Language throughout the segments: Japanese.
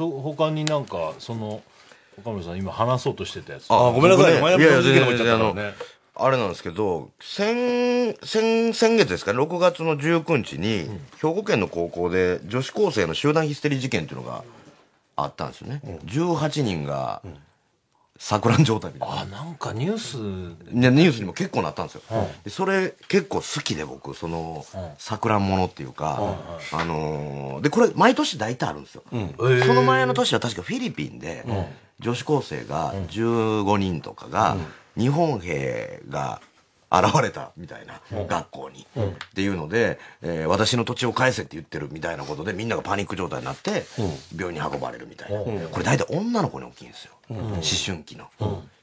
そ他になんかその岡村さん今話そうとしてたやつあごめんなさい、ね、いやいや全然あのあれなんですけど先先先月ですか6月の19日に、うん、兵庫県の高校で女子高生の集団ヒステリー事件っていうのがあったんですよね、うん、18人が、うん錯乱状態みたいなあなんかニュースニュースにも結構なったんですよ、でそれ結構好きで僕その錯乱ものっていうか、あのー、でこれ毎年大体あるんですよ、その前の年は確かフィリピンで、女子高生が15人とかが、日本兵が現れたみたいな、学校に、っていうので、えー、私の土地を返せって言ってるみたいなことでみんながパニック状態になって病院に運ばれるみたいな、これ大体女の子に大きいんですよ、思春期の、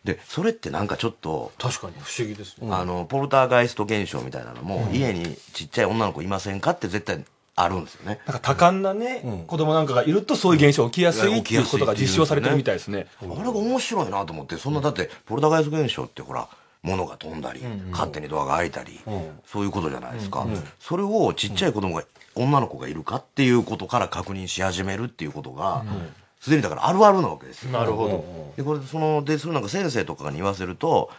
でそれってなんかちょっと確かに不思議ですねあのポルターガイスト現象みたいなのも、家にちっちゃい女の子いませんかって絶対あるんですよね。なんか多感なね、うん、子供なんかがいるとそういう現象起きやすいっていうことが実証されてるみたいですね。あれが面白いなと思って、そんなだって、ポルターガイスト現象ってほら、物が飛んだり、勝手にドアが開いたり、そういうことじゃないですか、それをちっちゃい子供が、女の子がいるかっていうことから確認し始めるっていうことが、すでにだからあるあるなわけですなるほど。で、これ、その、で、それなんか先生とかに言わせると、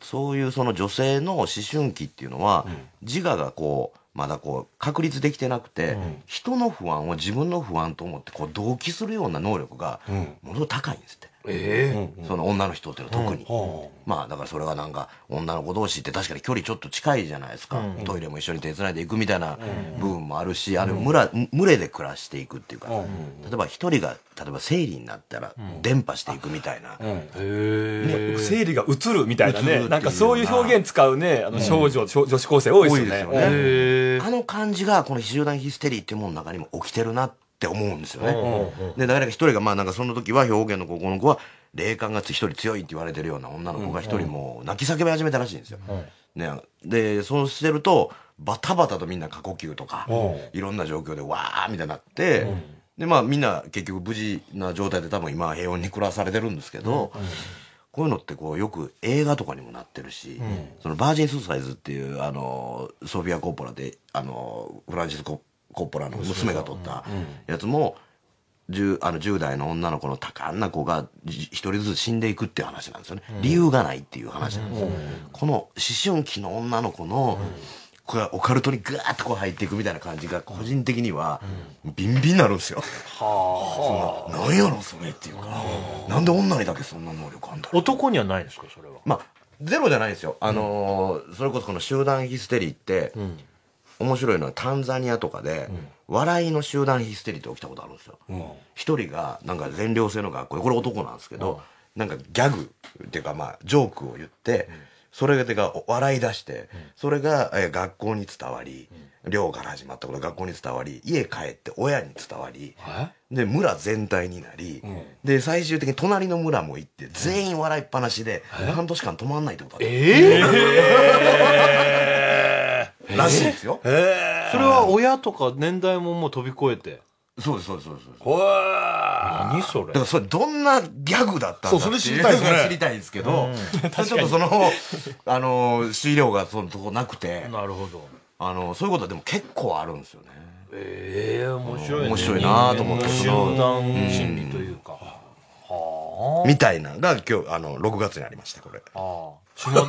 そういうその女性の思春期っていうのは、自我がこう、まだこう確立できてなくて、人の不安を自分の不安と思ってこう同期するような能力がものすごい高いんですって、ええー、その女の人っていうのは特に、まあだからそれはなんか女の子同士って確かに距離ちょっと近いじゃないですか、トイレも一緒に手つないでいくみたいな部分もあるし、あれ村群れで暮らしていくっていうか、例えば一人が例えば生理になったら伝播していくみたいな、うん生理がつるみたいなねなんかそういう表現使うねあの少女、女子高生多いですよねあの感じがこの「非常弾ヒステリー」っていうものの中にも起きてるなってって思うんですよね。で、誰か一人が、まあなんかその時は兵庫県の高校の子は、霊感が一人強いって言われてるような女の子が一人もう泣き叫び始めたらしいんですよ。ね、で、そうしてると、バタバタとみんな過呼吸とか、いろんな状況でわーみたいになって、で、まあみんな結局無事な状態で多分今平穏に暮らされてるんですけど、こういうのってこうよく映画とかにもなってるし、うん、そのバージン・スーサイズっていうあのソフィア・コーポラであのフランシスコ・コッポラの娘が撮ったやつも、うん、10, あの10代の女の子の多感な子が一人ずつ死んでいくっていう話なんですよね、理由がないっていう話なんですよ、この思春期の女の子の、これオカルトにガーッとこう入っていくみたいな感じが個人的にはビンビンなるんですよ、はあ、そんな何やろそれっていうか、はあ、なんで女にだけそんな能力あんだ男にはないですかそれはまあゼロじゃないですよあのーうん、それこそこの集団ヒステリーって、うん面白いのはタンザニアとかで、笑いの集団ヒステリーって起きたことあるんですよ。一、人がなんか全寮制の学校でこれ男なんですけど、なんかギャグっていうかまあジョークを言って、それが笑い出して、それが、え学校に伝わり、寮から始まったこと学校に伝わり家帰って親に伝わりで村全体になり、で最終的に隣の村も行って全員笑いっぱなしで半年間止まんないってことあった。えー らしいですよ。それは親とか年代ももう飛び越えて。そうです、そうです、そうです。ほー何それだからそれどんなギャグだったんだそうそれ知りたいですけど、それちょっとその、あの、資料がそのとこなくて、なるほど。あの、そういうことはでも結構あるんですよね。ええ面白いね。面白いなと思って集団心理というか。はあ。みたいなのが今日、あの、6月にありました、これ。ああ。